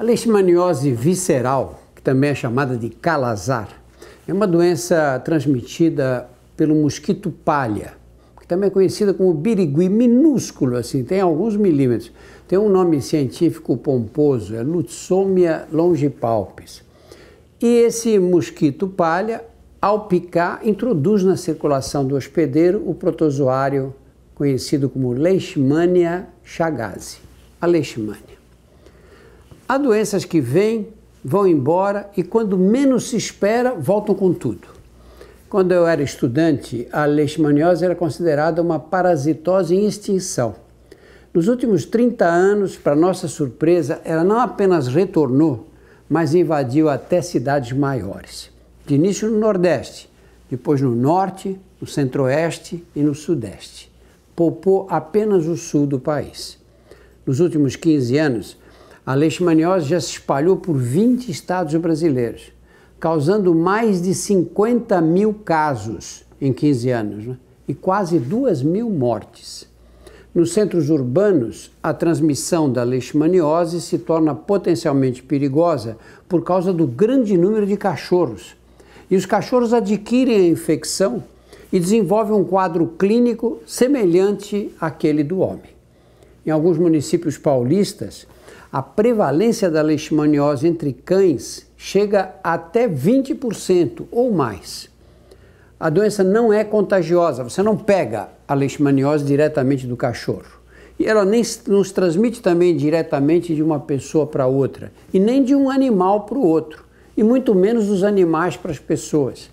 A leishmaniose visceral, que também é chamada de calazar, é uma doença transmitida pelo mosquito palha, que também é conhecida como birigui minúsculo, assim, tem alguns milímetros. Tem um nome científico pomposo, é Lutsomia longipalpis. E esse mosquito palha, ao picar, introduz na circulação do hospedeiro o protozoário conhecido como Leishmania chagasi, a leishmania. Há doenças que vêm, vão embora e, quando menos se espera, voltam com tudo. Quando eu era estudante, a leishmaniose era considerada uma parasitose em extinção. Nos últimos 30 anos, para nossa surpresa, ela não apenas retornou, mas invadiu até cidades maiores. De início no Nordeste, depois no Norte, no Centro-Oeste e no Sudeste. Poupou apenas o sul do país. Nos últimos 15 anos, a leishmaniose já se espalhou por 20 estados brasileiros, causando mais de 50 mil casos em 15 anos né? e quase 2 mil mortes. Nos centros urbanos, a transmissão da leishmaniose se torna potencialmente perigosa por causa do grande número de cachorros. E os cachorros adquirem a infecção e desenvolvem um quadro clínico semelhante àquele do homem. Em alguns municípios paulistas, a prevalência da leishmaniose entre cães chega até 20% ou mais. A doença não é contagiosa, você não pega a leishmaniose diretamente do cachorro. E ela nem nos transmite também diretamente de uma pessoa para outra, e nem de um animal para o outro, e muito menos dos animais para as pessoas.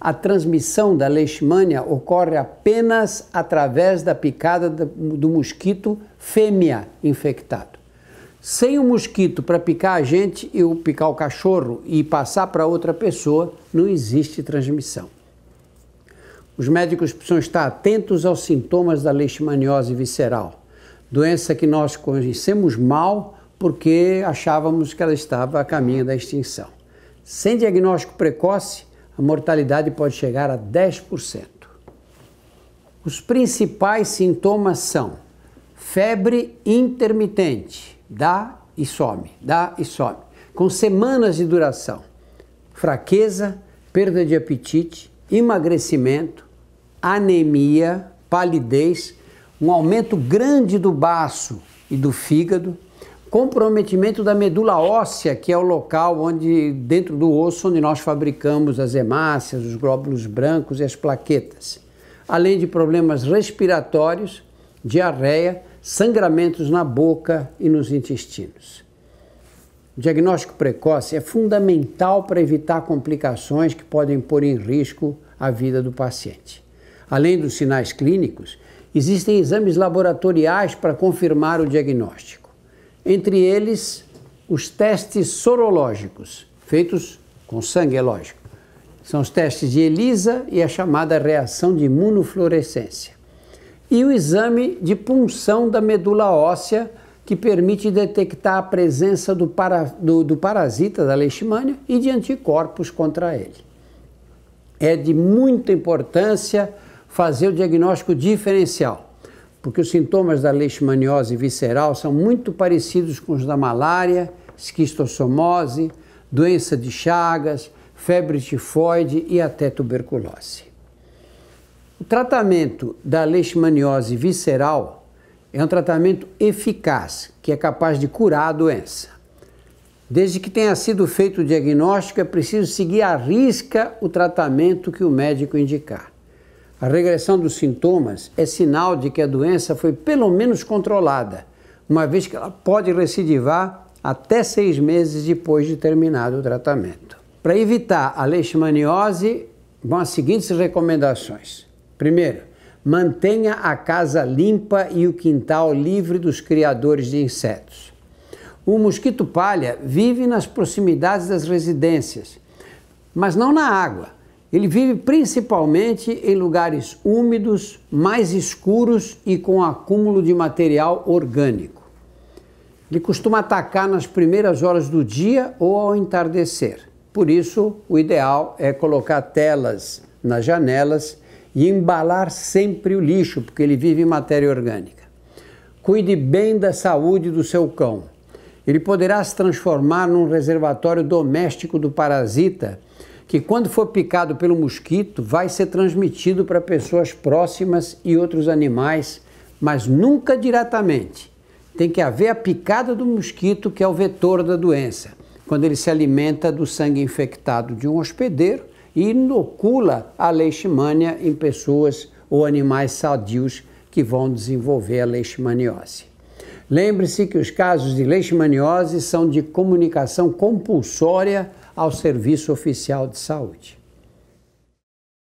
A transmissão da leishmania ocorre apenas através da picada do mosquito fêmea infectado sem o um mosquito para picar a gente e picar o cachorro e passar para outra pessoa, não existe transmissão. Os médicos precisam estar atentos aos sintomas da leishmaniose visceral, doença que nós conhecemos mal porque achávamos que ela estava a caminho da extinção. Sem diagnóstico precoce, a mortalidade pode chegar a 10%. Os principais sintomas são febre intermitente, dá e some, dá e some, com semanas de duração. Fraqueza, perda de apetite, emagrecimento, anemia, palidez, um aumento grande do baço e do fígado, comprometimento da medula óssea, que é o local onde, dentro do osso, onde nós fabricamos as hemácias, os glóbulos brancos e as plaquetas, além de problemas respiratórios, diarreia, sangramentos na boca e nos intestinos. O diagnóstico precoce é fundamental para evitar complicações que podem pôr em risco a vida do paciente. Além dos sinais clínicos, existem exames laboratoriais para confirmar o diagnóstico. Entre eles, os testes sorológicos, feitos com sangue, é lógico. São os testes de ELISA e a chamada reação de imunofluorescência e o exame de punção da medula óssea, que permite detectar a presença do, para, do, do parasita da leishmania e de anticorpos contra ele. É de muita importância fazer o diagnóstico diferencial, porque os sintomas da leishmaniose visceral são muito parecidos com os da malária, esquistossomose, doença de Chagas, febre tifoide e até tuberculose. O tratamento da leishmaniose visceral é um tratamento eficaz que é capaz de curar a doença. Desde que tenha sido feito o diagnóstico, é preciso seguir à risca o tratamento que o médico indicar. A regressão dos sintomas é sinal de que a doença foi pelo menos controlada, uma vez que ela pode recidivar até seis meses depois de terminado o tratamento. Para evitar a leishmaniose, vão as seguintes recomendações Primeiro, mantenha a casa limpa e o quintal livre dos criadores de insetos. O mosquito palha vive nas proximidades das residências, mas não na água. Ele vive principalmente em lugares úmidos, mais escuros e com acúmulo de material orgânico. Ele costuma atacar nas primeiras horas do dia ou ao entardecer. Por isso, o ideal é colocar telas nas janelas e embalar sempre o lixo, porque ele vive em matéria orgânica. Cuide bem da saúde do seu cão. Ele poderá se transformar num reservatório doméstico do parasita, que, quando for picado pelo mosquito, vai ser transmitido para pessoas próximas e outros animais, mas nunca diretamente. Tem que haver a picada do mosquito, que é o vetor da doença, quando ele se alimenta do sangue infectado de um hospedeiro e inocula a leishmania em pessoas ou animais sadios que vão desenvolver a leishmaniose. Lembre-se que os casos de leishmaniose são de comunicação compulsória ao Serviço Oficial de Saúde.